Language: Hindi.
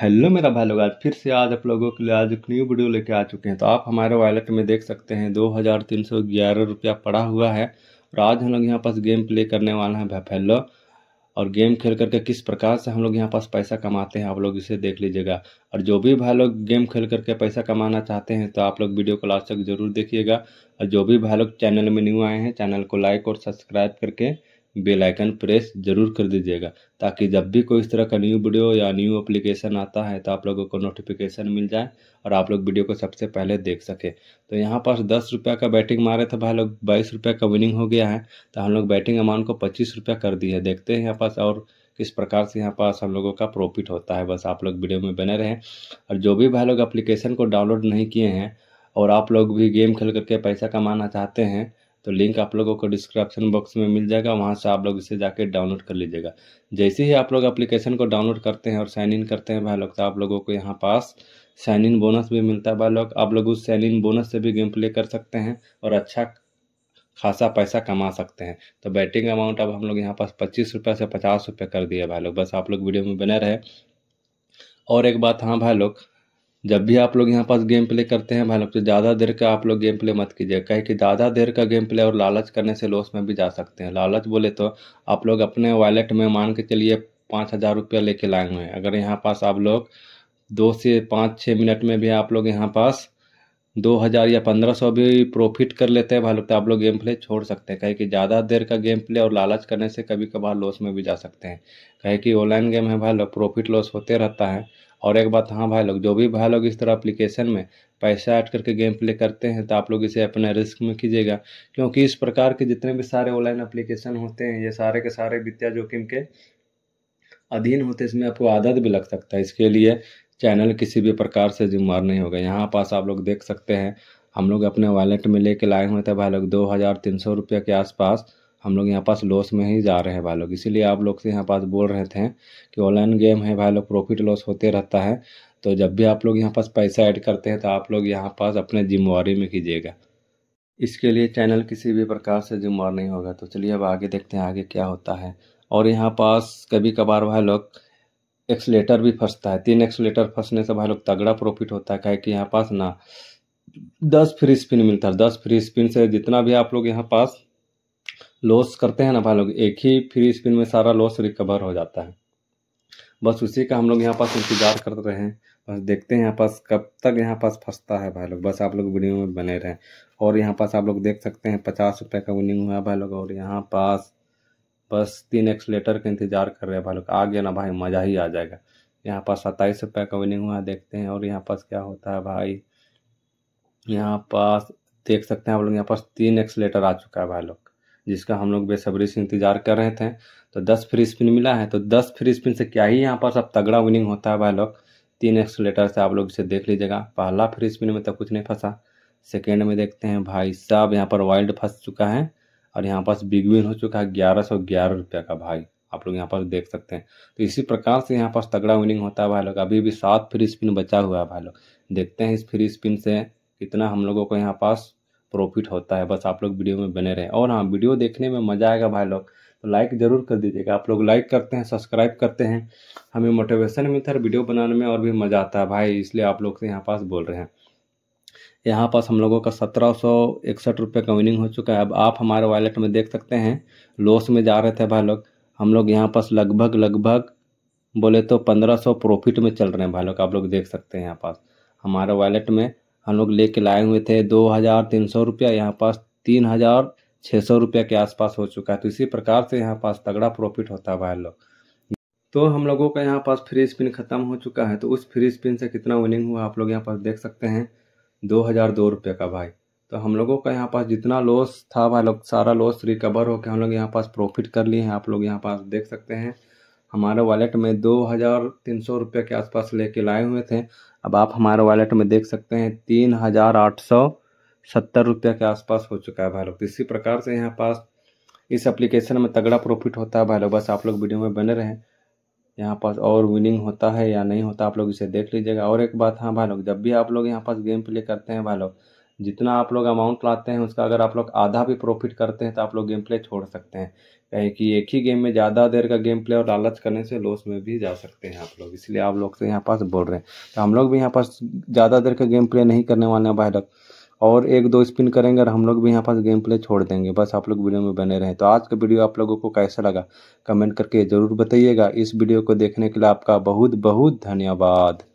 हेलो मेरा भाई लोग आज फिर से आज आप लोगों के लिए आज एक न्यू वीडियो लेके आ चुके हैं तो आप हमारे वॉलेट में देख सकते हैं दो हज़ार तीन सौ ग्यारह रुपया पड़ा हुआ है और आज हम लोग यहाँ पास गेम प्ले करने वाला है भैफेलो और गेम खेल करके किस प्रकार से हम लोग यहाँ पास पैसा कमाते हैं आप लोग इसे देख लीजिएगा और जो भी भाई लोग गेम खेल करके पैसा कमाना चाहते हैं तो आप लोग वीडियो को लास्ट तक जरूर देखिएगा और जो भी भाई लोग चैनल में न्यू आए हैं चैनल को लाइक और सब्सक्राइब करके बेल आइकन प्रेस जरूर कर दीजिएगा ताकि जब भी कोई इस तरह का न्यू वीडियो या न्यू एप्लीकेशन आता है तो आप लोगों को नोटिफिकेशन मिल जाए और आप लोग वीडियो को सबसे पहले देख सके तो यहाँ पास दस रुपये का बैटिंग मारे तो भाई लोग बाईस रुपये का विनिंग हो गया है तो हम लोग बैटिंग अमाउंट को पच्चीस रुपया कर दी है देखते हैं यहाँ पास और किस प्रकार से यहाँ पास हम लोगों का प्रॉफिट होता है बस आप लोग वीडियो में बने रहें और जो भी भाई लोग अप्लीकेशन को डाउनलोड नहीं किए हैं और आप लोग भी गेम खेल करके पैसा कमाना चाहते हैं तो लिंक आप लोगों को डिस्क्रिप्शन बॉक्स में मिल जाएगा वहाँ से आप लोग इसे जाके डाउनलोड कर लीजिएगा जैसे ही आप लोग एप्लीकेशन को डाउनलोड करते हैं और साइन इन करते हैं भाई लोग तो आप लोगों को यहाँ पास साइन इन बोनस भी मिलता है भाई लोग आप लोग उस साइन इन बोनस से भी गेम प्ले कर सकते हैं और अच्छा खासा पैसा कमा सकते हैं तो बैटिंग अमाउंट अब हम लोग यहाँ पास पच्चीस रुपये से पचास रुपये कर दिए भाई लोग बस आप लोग वीडियो में बने रहे और एक बात हाँ भाई लोग जब भी आप लोग यहाँ पास गेम प्ले करते हैं भाई लोग तो ज़्यादा देर का आप लोग गेम प्ले मत कीजिए कहे कि ज़्यादा देर का गेम प्ले और लालच करने से लॉस में भी जा सकते हैं लालच बोले तो आप लोग अपने वॉलेट में मान के चलिए पाँच हज़ार रुपया लेके लाए हुए हैं अगर यहाँ पास आप लोग दो से पाँच छः मिनट में भी आप लोग यहाँ पास दो हज़ार या पंद्रह सौ भी प्रॉफिट कर लेते हैं भाई लोग तो आप लोग गेम प्ले छोड़ सकते हैं कहे कि ज़्यादा देर का गेम प्ले और लालच करने से कभी कभार लॉस में भी जा सकते हैं कहे कि ऑनलाइन गेम है भाई लोग प्रॉफिट लॉस होते रहता है और एक बात हाँ भाई लोग जो भी भाई लोग इस तरह एप्लीकेशन में पैसा ऐड करके गेम प्ले करते हैं तो आप लोग इसे अपने रिस्क में कीजिएगा क्योंकि इस प्रकार के जितने भी सारे ऑनलाइन एप्लीकेशन होते हैं ये सारे के सारे वित्तीय जोखिम के अधीन होते इसमें आपको आदत भी लग सकता है इसके लिए चैनल किसी भी प्रकार से जिम्मेवार नहीं होगा यहाँ पास आप लोग देख सकते हैं हम लोग अपने वॉलेट में लेके लाए हुए थे भाई लोग दो हज़ार तीन सौ रुपये के आसपास हम लोग यहाँ पास लॉस में ही जा रहे हैं भाई लोग इसीलिए आप लोग से यहाँ पास बोल रहे थे कि ऑनलाइन गेम है भाई लोग प्रॉफिट लॉस होते रहता है तो जब भी आप लोग यहाँ पास पैसा ऐड करते हैं तो आप लोग यहाँ पास अपने जिम्मेवारी में कीजिएगा इसके लिए चैनल किसी भी प्रकार से जिम्मेवार नहीं होगा तो चलिए अब आगे देखते हैं आगे क्या होता है और यहाँ पास कभी कभार भाई लोग एक्सलेटर भी फंसता है तीन एक्सलेटर फंसने से भाई लोग तगड़ा प्रॉफिट होता है क्या कि यहाँ पास ना दस फ्री स्पिन मिलता है दस फ्री स्पिन से जितना भी आप लोग यहाँ पास लॉस करते हैं ना भाई लोग एक ही फ्री स्पिन में सारा लॉस रिकवर हो जाता है बस उसी का हम लोग यहाँ पास इंतजार कर रहे हैं बस देखते हैं यहाँ पास कब तक यहाँ पास फंसता है भाई लोग बस आप लोग वीडियो में बने रहें और यहाँ पास आप लोग देख सकते हैं पचास रुपये का विनिंग हुआ है भाई लोग और यहाँ पास बस तीन एक्सलेटर का इंतजार कर रहे हैं भाई लोग आ गया ना भाई मज़ा ही आ जाएगा यहाँ पास सत्ताईस रुपये का विनिंग हुआ है देखते हैं और यहाँ पास क्या होता है भाई यहाँ पास देख सकते हैं आप लोग यहाँ पास तीन एक्सलेटर आ चुका है भाई लोग जिसका हम लोग बेसब्री से इंतजार कर रहे थे तो दस फ्री स्पिन मिला है तो दस फ्री स्पिन से क्या ही यहाँ पर सब तगड़ा विनिंग होता है भाई लोग तीन एक्सलेटर से आप लोग इसे देख लीजिएगा पहला फ्री स्पिन में तो कुछ नहीं फंसा सेकेंड में देखते हैं भाई साहब यहाँ पर वाइल्ड फंस चुका है और यहाँ पास बिग विन हो चुका है ग्यारह सौ ग्यारह रुपया का भाई आप लोग यहाँ पर देख सकते हैं तो इसी प्रकार से यहाँ पास तगड़ा विनिंग होता है भाई लोग अभी भी सात फ्री स्पिन बचा हुआ है भाई लोग देखते हैं इस फ्री स्पिन से कितना हम लोगों को यहाँ पास प्रॉफिट होता है बस आप लोग वीडियो में बने रहें और हाँ वीडियो देखने में मज़ा आएगा भाई लोग तो लाइक ज़रूर कर दीजिएगा आप लोग लाइक करते हैं सब्सक्राइब करते हैं हमें मोटिवेशन मिलता है वीडियो बनाने में और भी मज़ा आता है भाई इसलिए आप लोग से तो यहाँ पास बोल रहे हैं यहाँ पास हम लोगों का सत्रह सौ इकसठ रुपये का विनिंग हो चुका है अब आप हमारे वॉलेट में देख सकते हैं लॉस में जा रहे थे भाई लोग हम लोग यहाँ पास लगभग लगभग बोले तो पंद्रह सौ प्रॉफिट में चल रहे हैं भाई लोग आप लोग देख सकते हैं यहाँ पास हमारे वॉलेट में हम लोग ले कर लाए हुए थे दो हज़ार तीन सौ रुपया यहाँ पास तीन हज़ार छः सौ रुपया के आसपास हो चुका है तो इसी प्रकार से यहाँ पास तगड़ा प्रॉफिट होता है भाई लोग तो हम लोगों का यहाँ पास फ्री स्पिन ख़त्म हो चुका है तो उस फ्री स्पिन से कितना विनिंग हुआ आप लोग यहाँ पास देख सकते हैं दो हज़ार दो रुपये का भाई तो हम लोगों का यहाँ पास जितना लॉस था भाई लोग सारा लॉस रिकवर होकर हम लोग यहाँ पास प्रॉफिट कर लिए हैं आप लोग यहाँ पास देख सकते हैं हमारे वॉलेट में दो हज़ार तीन सौ रुपये के आसपास लेके लाए हुए थे अब आप हमारे वॉलेट में देख सकते हैं तीन हज़ार आठ सौ सत्तर रुपये के आसपास हो चुका है भाई लोग इसी प्रकार से यहाँ पास इस एप्लीकेशन में तगड़ा प्रॉफिट होता है भाई लोग बस आप लोग वीडियो में बने रहें यहाँ पास और विनिंग होता है या नहीं होता आप लोग इसे देख लीजिएगा और एक बात हाँ भाई लोग जब भी आप लोग यहाँ पास गेम प्ले करते हैं भाई लोग जितना आप लोग अमाउंट लाते हैं उसका अगर आप लोग आधा भी प्रॉफिट करते हैं तो आप लोग गेम प्ले छोड़ सकते हैं कि एक ही गेम में ज़्यादा देर का गेम प्ले और लालच करने से लॉस में भी जा सकते हैं आप लोग इसलिए आप लोग से तो यहाँ पास बोल रहे हैं तो हम लोग भी यहाँ पास ज़्यादा देर का गेम प्ले नहीं करने वाले हैं बाहर और एक दो स्पिन करेंगे और हम लोग भी यहाँ पास गेम प्ले छोड़ देंगे बस आप लोग वीडियो में बने रहें तो आज का वीडियो आप लोगों को कैसा लगा कमेंट करके ज़रूर बताइएगा इस वीडियो को देखने के लिए आपका बहुत बहुत धन्यवाद